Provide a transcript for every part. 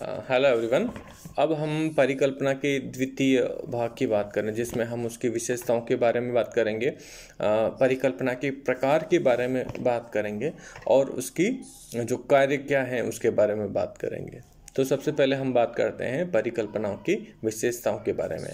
hello uh, everyone अब हम परिकल्पना के द्वितीय भाग की बात करें जिसमें हम उसकी विशेषताओं के बारे में बात करेंगे uh, परिकल्पना के प्रकार के बारे में बात करेंगे और उसकी जो कार्य क्या है उसके बारे में बात करेंगे तो सबसे पहले हम बात करते हैं परिकल्पनाओं की विशेषताओं के बारे में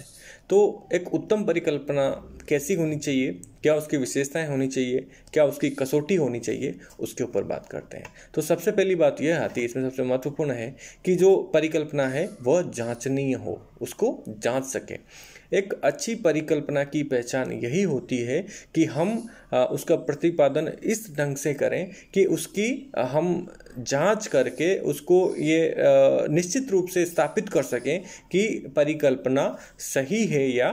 तो एक उत्तम परिकल्पना कैसी होनी चाहिए क्या उसकी विशेषताएं होनी चाहिए क्या उसकी कसौटी होनी चाहिए उसके ऊपर बात करते हैं तो सबसे पहली बात तो यह आती है इसमें सबसे महत्वपूर्ण है कि जो परिकल्पना है वह जांचनीय हो उसको जांच सके एक अच्छी परिकल्पना की पहचान यही होती है कि हम उसका प्रतिपादन इस ढंग से करें कि उसकी हम जांच करके उसको ये निश्चित रूप से स्थापित कर सकें कि परिकल्पना सही सही है या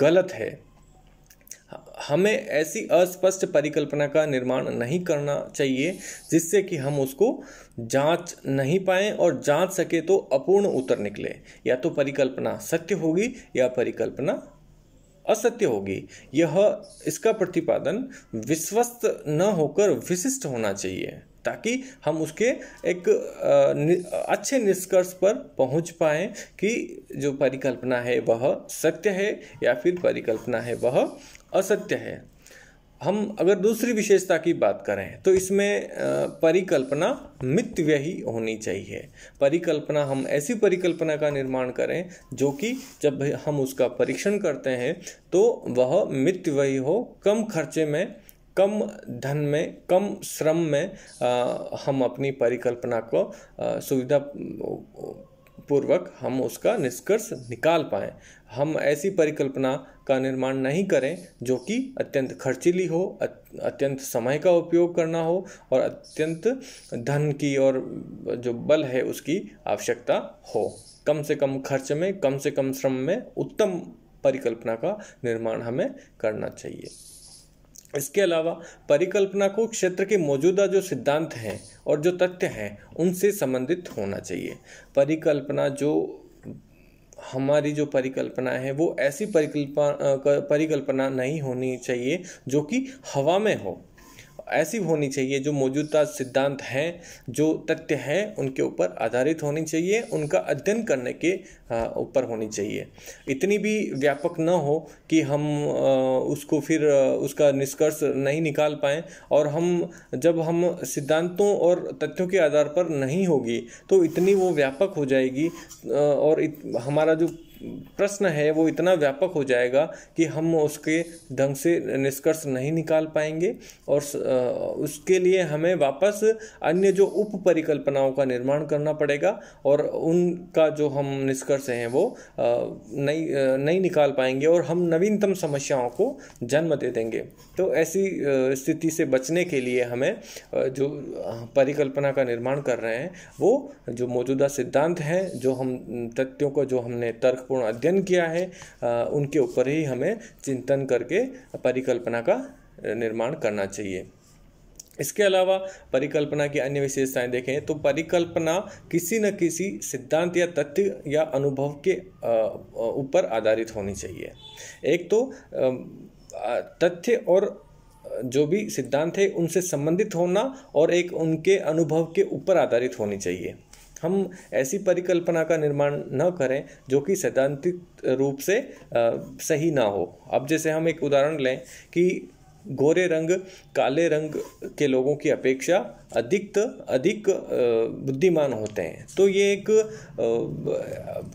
गलत है हमें ऐसी अस्पष्ट परिकल्पना का निर्माण नहीं करना चाहिए जिससे कि हम उसको जांच नहीं पाएं और जांच सके तो अपूर्ण उत्तर निकले या तो परिकल्पना सत्य होगी या परिकल्पना असत्य होगी यह इसका प्रतिपादन विश्वस्त न होकर विशिष्ट होना चाहिए ताकि हम उसके एक अच्छे निष्कर्ष पर पहुंच पाए कि जो परिकल्पना है वह सत्य है या फिर परिकल्पना है वह असत्य है हम अगर दूसरी विशेषता की बात करें तो इसमें परिकल्पना मितव्ययी होनी चाहिए परिकल्पना हम ऐसी परिकल्पना का निर्माण करें जो कि जब हम उसका परीक्षण करते हैं तो वह मितव्ययी हो कम खर्चे में कम धन में कम श्रम में आ, हम अपनी परिकल्पना को सुविधा पूर्वक हम उसका निष्कर्ष निकाल पाएँ हम ऐसी परिकल्पना का निर्माण नहीं करें जो कि अत्यंत खर्चीली हो अत्यंत समय का उपयोग करना हो और अत्यंत धन की और जो बल है उसकी आवश्यकता हो कम से कम खर्च में कम से कम श्रम में उत्तम परिकल्पना का निर्माण हमें करना चाहिए इसके अलावा परिकल्पना को क्षेत्र के मौजूदा जो सिद्धांत हैं और जो तथ्य हैं उनसे संबंधित होना चाहिए परिकल्पना जो हमारी जो परिकल्पना है वो ऐसी परिकल्पना परिकल्पना नहीं होनी चाहिए जो कि हवा में हो ऐसी होनी चाहिए जो मौजूदा सिद्धांत हैं जो तथ्य हैं उनके ऊपर आधारित होनी चाहिए उनका अध्ययन करने के ऊपर होनी चाहिए इतनी भी व्यापक न हो कि हम उसको फिर उसका निष्कर्ष नहीं निकाल पाएँ और हम जब हम सिद्धांतों और तथ्यों के आधार पर नहीं होगी तो इतनी वो व्यापक हो जाएगी और हमारा जो प्रश्न है वो इतना व्यापक हो जाएगा कि हम उसके ढंग से निष्कर्ष नहीं निकाल पाएंगे और उसके लिए हमें वापस अन्य जो उप परिकल्पनाओं का निर्माण करना पड़ेगा और उनका जो हम निष्कर्ष हैं वो नहीं नहीं निकाल पाएंगे और हम नवीनतम समस्याओं को जन्म दे देंगे तो ऐसी स्थिति से बचने के लिए हमें जो परिकल्पना का निर्माण कर रहे हैं वो जो मौजूदा सिद्धांत हैं जो हम तथ्यों को जो हमने तर्क महत्वपूर्ण अध्ययन किया है उनके ऊपर ही हमें चिंतन करके परिकल्पना का निर्माण करना चाहिए इसके अलावा परिकल्पना की अन्य विशेषताएं देखें तो परिकल्पना किसी न किसी सिद्धांत या तथ्य या अनुभव के ऊपर आधारित होनी चाहिए एक तो तथ्य और जो भी सिद्धांत है उनसे संबंधित होना और एक उनके अनुभव के ऊपर आधारित होनी चाहिए हम ऐसी परिकल्पना का निर्माण न करें जो कि सैद्धांतिक रूप से सही ना हो अब जैसे हम एक उदाहरण लें कि गोरे रंग काले रंग के लोगों की अपेक्षा अधिक अधिक बुद्धिमान होते हैं तो ये एक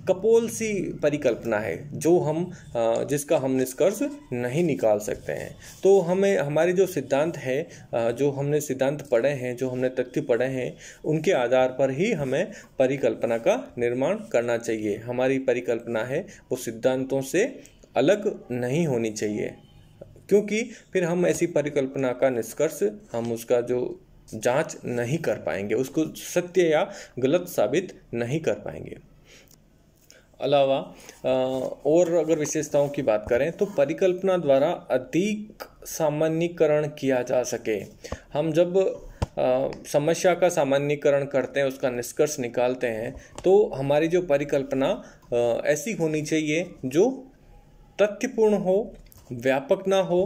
कपोल सी परिकल्पना है जो हम जिसका हम निष्कर्ष नहीं निकाल सकते हैं तो हमें हमारे जो सिद्धांत है जो हमने सिद्धांत पढ़े हैं जो हमने तथ्य पढ़े हैं उनके आधार पर ही हमें परिकल्पना का निर्माण करना चाहिए हमारी परिकल्पना है वो सिद्धांतों से अलग नहीं होनी चाहिए क्योंकि फिर हम ऐसी परिकल्पना का निष्कर्ष हम उसका जो जांच नहीं कर पाएंगे उसको सत्य या गलत साबित नहीं कर पाएंगे अलावा और अगर विशेषताओं की बात करें तो परिकल्पना द्वारा अधिक सामान्यकरण किया जा सके हम जब समस्या का सामान्यकरण करते हैं उसका निष्कर्ष निकालते हैं तो हमारी जो परिकल्पना ऐसी होनी चाहिए जो तथ्यपूर्ण हो व्यापक ना हो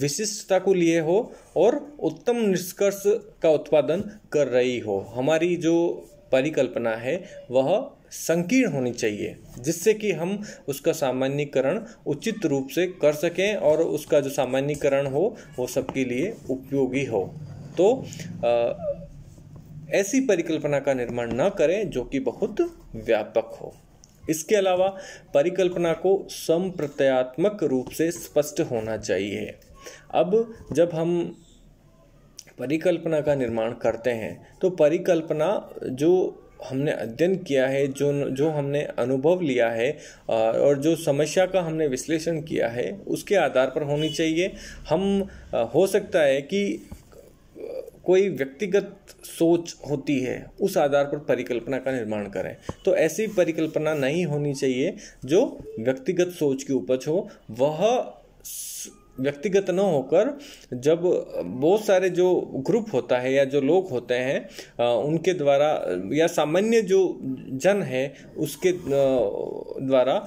विशिष्टता को लिए हो और उत्तम निष्कर्ष का उत्पादन कर रही हो हमारी जो परिकल्पना है वह संकीर्ण होनी चाहिए जिससे कि हम उसका सामान्यकरण उचित रूप से कर सकें और उसका जो सामान्यकरण हो वो सबके लिए उपयोगी हो तो आ, ऐसी परिकल्पना का निर्माण न करें जो कि बहुत व्यापक हो इसके अलावा परिकल्पना को संप्रत्यात्मक रूप से स्पष्ट होना चाहिए अब जब हम परिकल्पना का निर्माण करते हैं तो परिकल्पना जो हमने अध्ययन किया है जो जो हमने अनुभव लिया है और जो समस्या का हमने विश्लेषण किया है उसके आधार पर होनी चाहिए हम हो सकता है कि कोई व्यक्तिगत सोच होती है उस आधार पर परिकल्पना का निर्माण करें तो ऐसी परिकल्पना नहीं होनी चाहिए जो व्यक्तिगत सोच की उपज हो वह व्यक्तिगत न होकर जब बहुत सारे जो ग्रुप होता है या जो लोग होते हैं उनके द्वारा या सामान्य जो जन है उसके द्वारा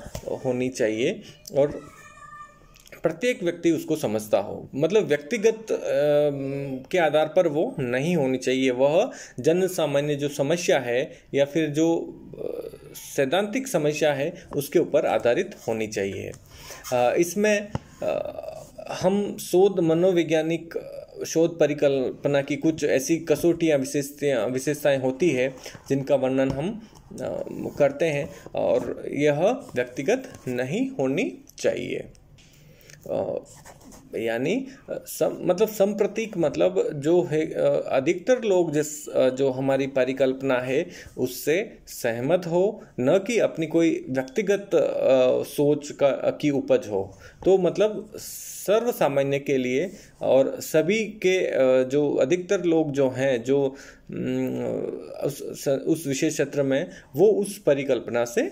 होनी चाहिए और प्रत्येक व्यक्ति उसको समझता हो मतलब व्यक्तिगत के आधार पर वो नहीं होनी चाहिए वह जन सामान्य जो समस्या है या फिर जो सैद्धांतिक समस्या है उसके ऊपर आधारित होनी चाहिए इसमें हम शोध मनोवैज्ञानिक शोध परिकल्पना की कुछ ऐसी कसौटियाँ विशेषतियाँ विशेषताएँ होती है जिनका वर्णन हम करते हैं और यह व्यक्तिगत नहीं होनी चाहिए यानी सम मतलब संप्रतीक मतलब जो है अधिकतर लोग जिस जो हमारी परिकल्पना है उससे सहमत हो न कि अपनी कोई व्यक्तिगत सोच का की उपज हो तो मतलब सर्व सामान्य के लिए और सभी के जो अधिकतर लोग जो हैं जो उस उस विशेष क्षेत्र में वो उस परिकल्पना से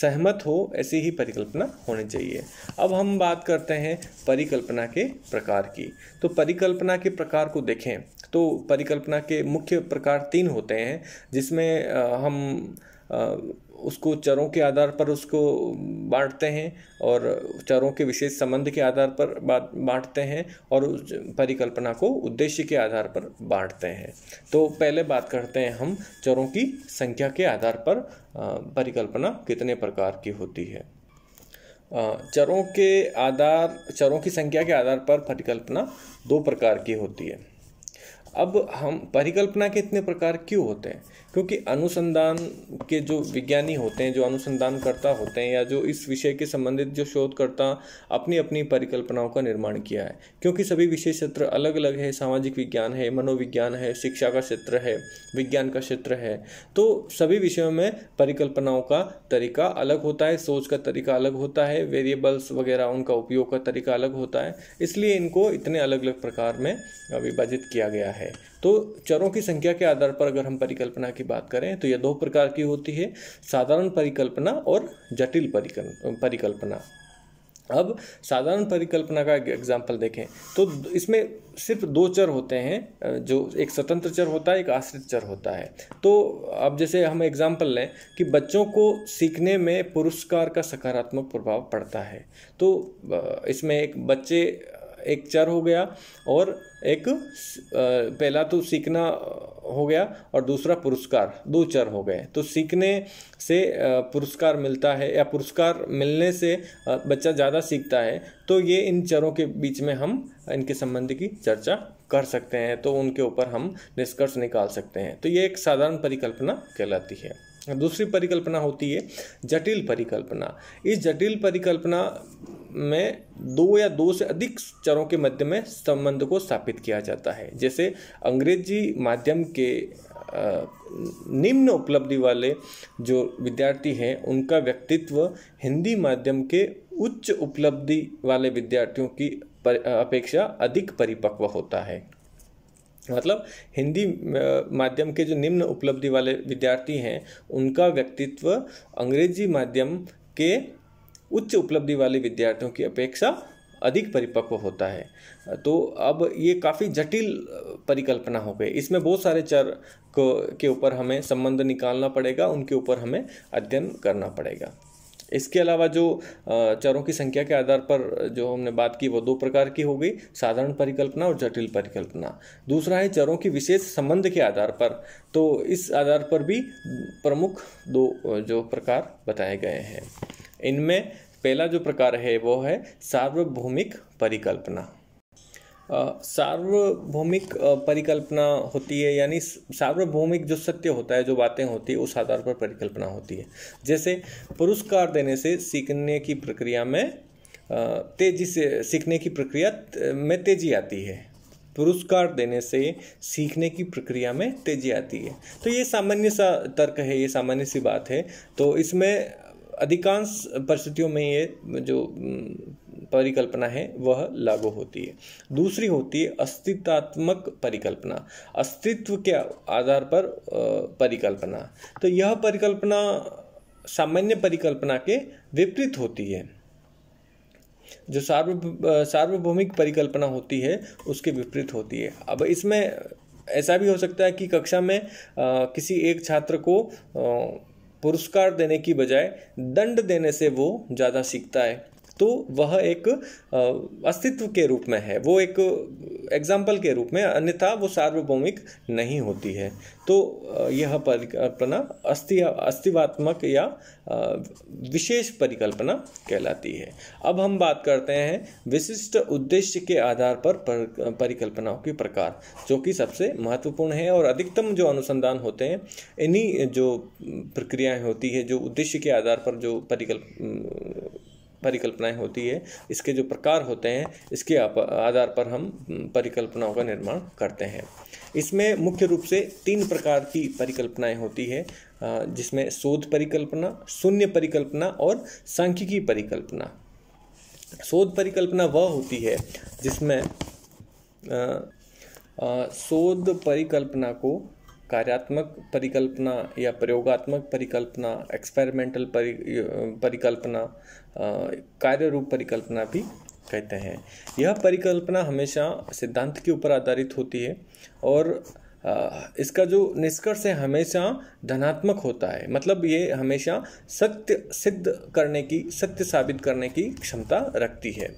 सहमत हो ऐसी ही परिकल्पना होनी चाहिए अब हम बात करते हैं परिकल्पना के प्रकार की तो परिकल्पना के प्रकार को देखें तो परिकल्पना के मुख्य प्रकार तीन होते हैं जिसमें हम उसको चरों के आधार पर उसको बांटते हैं और चरों के विशेष संबंध के आधार पर बांटते हैं और उस परिकल्पना को उद्देश्य के आधार पर बांटते हैं तो पहले बात करते हैं हम चरों की संख्या के आधार पर परिकल्पना कितने प्रकार की होती है चरों के आधार चरों की संख्या के आधार पर परिकल्पना दो प्रकार की होती है अब हम परिकल्पना के इतने प्रकार क्यों होते हैं क्योंकि अनुसंधान के जो विज्ञानी होते हैं जो अनुसंधानकर्ता होते हैं या जो इस विषय के संबंधित जो शोधकर्ता अपनी अपनी परिकल्पनाओं का निर्माण किया है क्योंकि सभी विषय क्षेत्र अलग अलग है सामाजिक विज्ञान है मनोविज्ञान है शिक्षा का क्षेत्र है विज्ञान का क्षेत्र है तो सभी विषयों में परिकल्पनाओं का तरीका अलग होता है सोच का तरीका अलग होता है वेरिएबल्स वगैरह उनका उपयोग का तरीका अलग होता है इसलिए इनको इतने अलग अलग प्रकार में विभाजित किया गया है तो चरों की संख्या के आधार पर अगर हम परिकल्पना की बात करें तो यह दो प्रकार की होती है साधारण परिकल्पना और जटिल परिकल्पना अब साधारण परिकल्पना का एग्जाम्पल देखें तो इसमें सिर्फ दो चर होते हैं जो एक स्वतंत्र चर होता है एक आश्रित चर होता है तो अब जैसे हम एग्जाम्पल लें कि बच्चों को सीखने में पुरस्कार का सकारात्मक प्रभाव पड़ता है तो इसमें एक बच्चे एक चर हो गया और एक पहला तो सीखना हो गया और दूसरा पुरस्कार दो चर हो गए तो सीखने से पुरस्कार मिलता है या पुरस्कार मिलने से बच्चा ज़्यादा सीखता है तो ये इन चरों के बीच में हम इनके संबंध की चर्चा कर सकते हैं तो उनके ऊपर हम निष्कर्ष निकाल सकते हैं तो ये एक साधारण परिकल्पना कहलाती है दूसरी परिकल्पना होती है जटिल परिकल्पना इस जटिल परिकल्पना में दो या दो से अधिक चरों के मध्य में संबंध को स्थापित किया जाता है जैसे अंग्रेजी माध्यम के निम्न उपलब्धि वाले जो विद्यार्थी हैं उनका व्यक्तित्व हिंदी माध्यम के उच्च उपलब्धि वाले विद्यार्थियों की अपेक्षा अधिक परिपक्व होता है मतलब हिंदी माध्यम के जो निम्न उपलब्धि वाले विद्यार्थी हैं उनका व्यक्तित्व अंग्रेजी माध्यम के उच्च उपलब्धि वाले विद्यार्थियों की अपेक्षा अधिक परिपक्व होता है तो अब ये काफ़ी जटिल परिकल्पना हो गई इसमें बहुत सारे चर को के ऊपर हमें संबंध निकालना पड़ेगा उनके ऊपर हमें अध्ययन करना पड़ेगा इसके अलावा जो चरों की संख्या के आधार पर जो हमने बात की वो दो प्रकार की हो गई साधारण परिकल्पना और जटिल परिकल्पना दूसरा है चरों की विशेष संबंध के आधार पर तो इस आधार पर भी प्रमुख दो जो प्रकार बताए गए हैं इनमें पहला जो प्रकार है वो है सार्वभौमिक परिकल्पना सार्वभौमिक परिकल्पना होती है यानी सार्वभौमिक जो सत्य होता है जो बातें होती है उस आधार पर परिकल्पना होती है जैसे पुरस्कार देने से सीखने की प्रक्रिया में तेजी से सीखने की प्रक्रिया में तेजी आती है पुरस्कार देने से सीखने की प्रक्रिया में तेजी आती है तो ये सामान्य सा तर्क है ये सामान्य सी बात है तो इसमें अधिकांश परिस्थितियों में ये जो परिकल्पना है वह लागू होती है दूसरी होती है अस्तित्वात्मक परिकल्पना अस्तित्व के आधार पर परिकल्पना तो यह परिकल्पना सामान्य परिकल्पना के विपरीत होती है जो सार्व सार्वभौमिक परिकल्पना होती है उसके विपरीत होती है अब इसमें ऐसा भी हो सकता है कि कक्षा में आ, किसी एक छात्र को आ, पुरस्कार देने की बजाय दंड देने से वो ज़्यादा सीखता है तो वह एक अस्तित्व के रूप में है वो एक एग्जाम्पल के रूप में अन्यथा वो सार्वभौमिक नहीं होती है तो यह परिकल्पना अस्थि अस्तिवात्मक या विशेष परिकल्पना कहलाती है अब हम बात करते हैं विशिष्ट उद्देश्य के आधार पर परिकल्पनाओं के प्रकार जो कि सबसे महत्वपूर्ण है और अधिकतम जो अनुसंधान होते हैं इन्हीं जो प्रक्रियाएं होती है जो उद्देश्य के आधार पर जो परिकल्प परिकल्पनाएं होती है इसके जो प्रकार होते हैं इसके आधार पर हम परिकल्पनाओं का निर्माण करते हैं इसमें मुख्य रूप से तीन प्रकार की परिकल्पनाएं होती है जिसमें शोध परिकल्पना शून्य परिकल्पना और सांख्यिकी परिकल्पना शोध परिकल्पना वह होती है जिसमें शोध परिकल्पना को कार्यात्मक परिकल्पना या प्रयोगात्मक परिकल्पना एक्सपेरिमेंटल परि परिकल्पना कार्य रूप परिकल्पना भी कहते हैं यह परिकल्पना हमेशा सिद्धांत के ऊपर आधारित होती है और इसका जो निष्कर्ष है हमेशा धनात्मक होता है मतलब ये हमेशा सत्य सिद्ध करने की सत्य साबित करने की क्षमता रखती है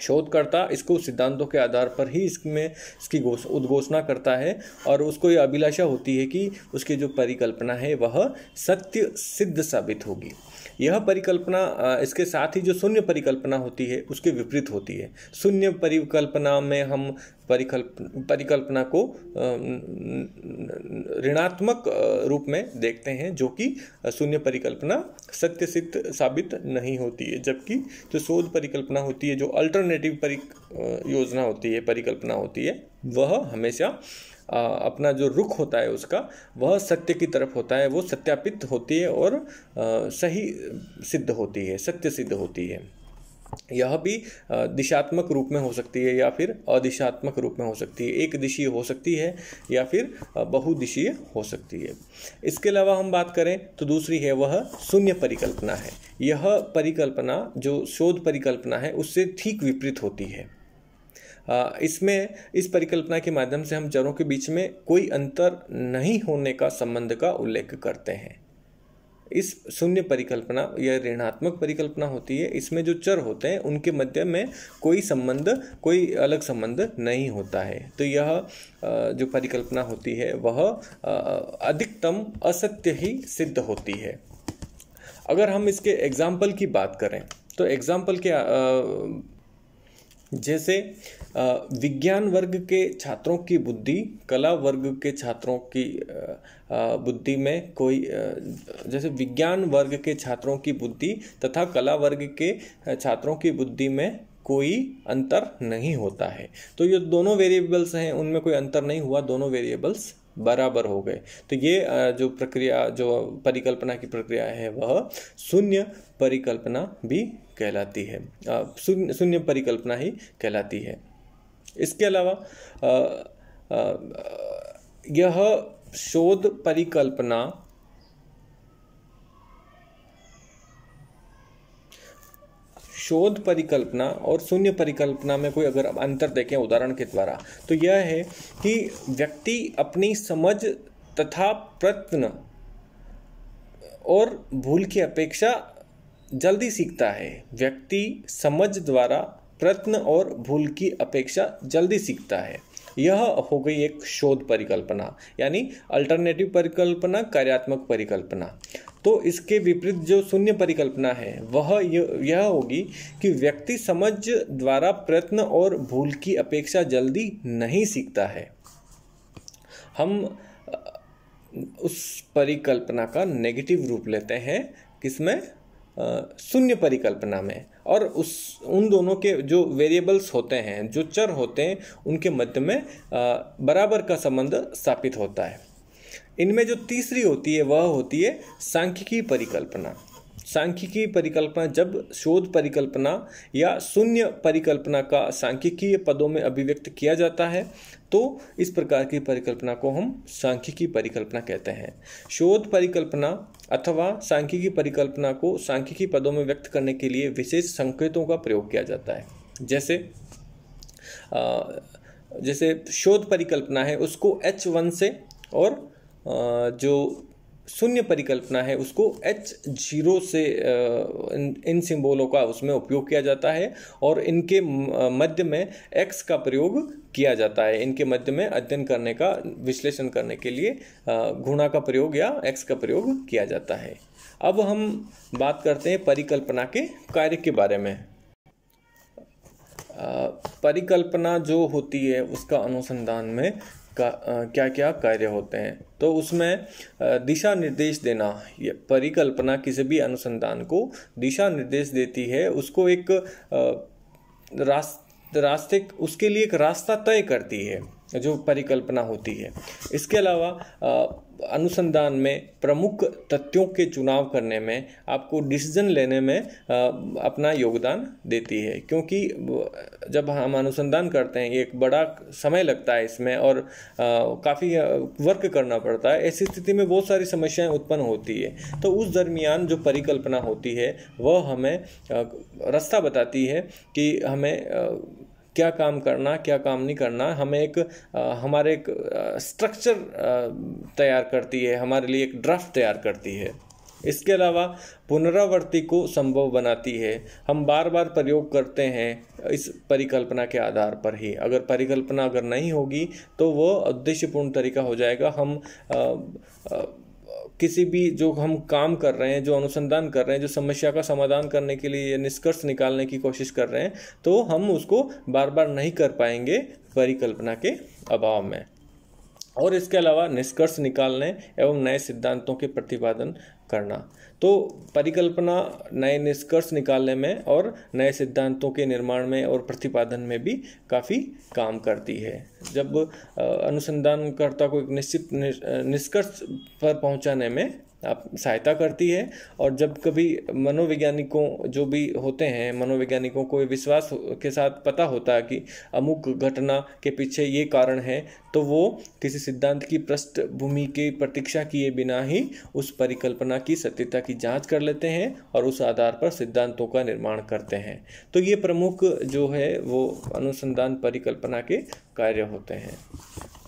शोधकर्ता इसको सिद्धांतों के आधार पर ही इसमें इसकी उद्घोषणा करता है और उसको ये अभिलाषा होती है कि उसकी जो परिकल्पना है वह सत्य सिद्ध साबित होगी यह परिकल्पना इसके साथ ही जो शून्य परिकल्पना होती है उसके विपरीत होती है शून्य परिकल्पना में हम परिकल्प परिकल्पना को ऋणात्मक रूप में देखते हैं जो कि शून्य परिकल्पना सत्य सिद्ध साबित नहीं होती है जबकि जो शोध परिकल्पना होती है जो अल्टरनेटिव परिक योजना होती है परिकल्पना होती है वह हमेशा अपना जो रुख होता है उसका वह सत्य की तरफ होता है वो सत्यापित होती है और सही सिद्ध होती है सत्य सिद्ध होती है यह भी दिशात्मक रूप में हो सकती है या फिर अदिशात्मक रूप में हो सकती है एक दिशीय हो सकती है या फिर बहुदिशीय हो सकती है इसके अलावा हम बात करें तो दूसरी है वह शून्य परिकल्पना है यह परिकल्पना जो शोध परिकल्पना है उससे ठीक विपरीत होती है इसमें इस परिकल्पना के माध्यम से हम जड़ों के बीच में कोई अंतर नहीं होने का संबंध का उल्लेख करते हैं इस शून्य परिकल्पना या ऋणात्मक परिकल्पना होती है इसमें जो चर होते हैं उनके मध्य में कोई संबंध कोई अलग संबंध नहीं होता है तो यह जो परिकल्पना होती है वह अधिकतम असत्य ही सिद्ध होती है अगर हम इसके एग्जाम्पल की बात करें तो एग्जाम्पल के जैसे विज्ञान वर्ग के छात्रों की बुद्धि कला वर्ग के छात्रों की बुद्धि में कोई जैसे विज्ञान वर्ग के छात्रों की बुद्धि तथा कला वर्ग के छात्रों की बुद्धि में कोई अंतर नहीं होता है तो ये दोनों वेरिएबल्स हैं उनमें कोई अंतर नहीं हुआ दोनों वेरिएबल्स बराबर हो गए तो ये जो प्रक्रिया जो परिकल्पना की प्रक्रिया है वह शून्य परिकल्पना भी कहलाती है शून्य परिकल्पना ही कहलाती है इसके अलावा यह शोध परिकल्पना शोध परिकल्पना और शून्य परिकल्पना में कोई अगर अंतर देखें उदाहरण के द्वारा तो यह है कि व्यक्ति अपनी समझ तथा प्रत्न और भूल की अपेक्षा जल्दी सीखता है व्यक्ति समझ द्वारा प्रत्न और भूल की अपेक्षा जल्दी सीखता है यह हो गई एक शोध परिकल्पना यानी अल्टरनेटिव परिकल्पना कार्यात्मक परिकल्पना तो इसके विपरीत जो शून्य परिकल्पना है वह यह होगी कि व्यक्ति समझ द्वारा प्रयत्न और भूल की अपेक्षा जल्दी नहीं सीखता है हम उस परिकल्पना का नेगेटिव रूप लेते हैं किसमें शून्य परिकल्पना में और उस उन दोनों के जो वेरिएबल्स होते हैं जो चर होते हैं उनके मध्य में बराबर का संबंध स्थापित होता है इनमें जो तीसरी होती है वह होती है सांख्यिकी परिकल्पना सांख्यिकी परिकल्पना जब शोध परिकल्पना या शून्य परिकल्पना का सांख्यिकीय पदों में अभिव्यक्त किया जाता है तो इस प्रकार की परिकल्पना को हम सांख्यिकी परिकल्पना कहते हैं शोध परिकल्पना अथवा सांख्यिकी परिकल्पना को सांख्यिकी पदों में व्यक्त करने के लिए विशेष संकेतों का प्रयोग किया जाता है जैसे आ, जैसे शोध परिकल्पना है उसको एच वन से और आ, जो शून्य परिकल्पना है उसको एच जीरो से इन, इन सिंबलों का उसमें उपयोग किया जाता है और इनके मध्य में एक्स का प्रयोग किया जाता है इनके मध्य में अध्ययन करने का विश्लेषण करने के लिए घुणा का प्रयोग या एक्स का प्रयोग किया जाता है अब हम बात करते हैं परिकल्पना के कार्य के बारे में परिकल्पना जो होती है उसका अनुसंधान में का आ, क्या क्या कार्य होते हैं तो उसमें दिशा निर्देश देना परिकल्पना किसी भी अनुसंधान को दिशा निर्देश देती है उसको एक रास्ते रास्ते उसके लिए एक रास्ता तय करती है जो परिकल्पना होती है इसके अलावा अनुसंधान में प्रमुख तथ्यों के चुनाव करने में आपको डिसीजन लेने में अपना योगदान देती है क्योंकि जब हम अनुसंधान करते हैं एक बड़ा समय लगता है इसमें और काफ़ी वर्क करना पड़ता है ऐसी स्थिति में बहुत सारी समस्याएं उत्पन्न होती है तो उस दरमियान जो परिकल्पना होती है वह हमें रास्ता बताती है कि हमें क्या काम करना क्या काम नहीं करना हमें एक हमारे एक स्ट्रक्चर तैयार करती है हमारे लिए एक ड्राफ्ट तैयार करती है इसके अलावा पुनरावृत्ति को संभव बनाती है हम बार बार प्रयोग करते हैं इस परिकल्पना के आधार पर ही अगर परिकल्पना अगर नहीं होगी तो वो उद्देश्यपूर्ण तरीका हो जाएगा हम आ, आ, किसी भी जो हम काम कर रहे हैं जो अनुसंधान कर रहे हैं जो समस्या का समाधान करने के लिए निष्कर्ष निकालने की कोशिश कर रहे हैं तो हम उसको बार बार नहीं कर पाएंगे परिकल्पना के अभाव में और इसके अलावा निष्कर्ष निकालने एवं नए सिद्धांतों के प्रतिपादन करना तो परिकल्पना नए निष्कर्ष निकालने में और नए सिद्धांतों के निर्माण में और प्रतिपादन में भी काफ़ी काम करती है जब अनुसंधानकर्ता को एक निश्चित निष्कर्ष पर पहुंचाने में आप सहायता करती है और जब कभी मनोवैज्ञानिकों जो भी होते हैं मनोवैज्ञानिकों को विश्वास के साथ पता होता है कि अमुक घटना के पीछे ये कारण है तो वो किसी सिद्धांत की पृष्ठभूमि की प्रतीक्षा किए बिना ही उस परिकल्पना की सत्यता की जांच कर लेते हैं और उस आधार पर सिद्धांतों का निर्माण करते हैं तो ये प्रमुख जो है वो अनुसंधान परिकल्पना के कार्य होते हैं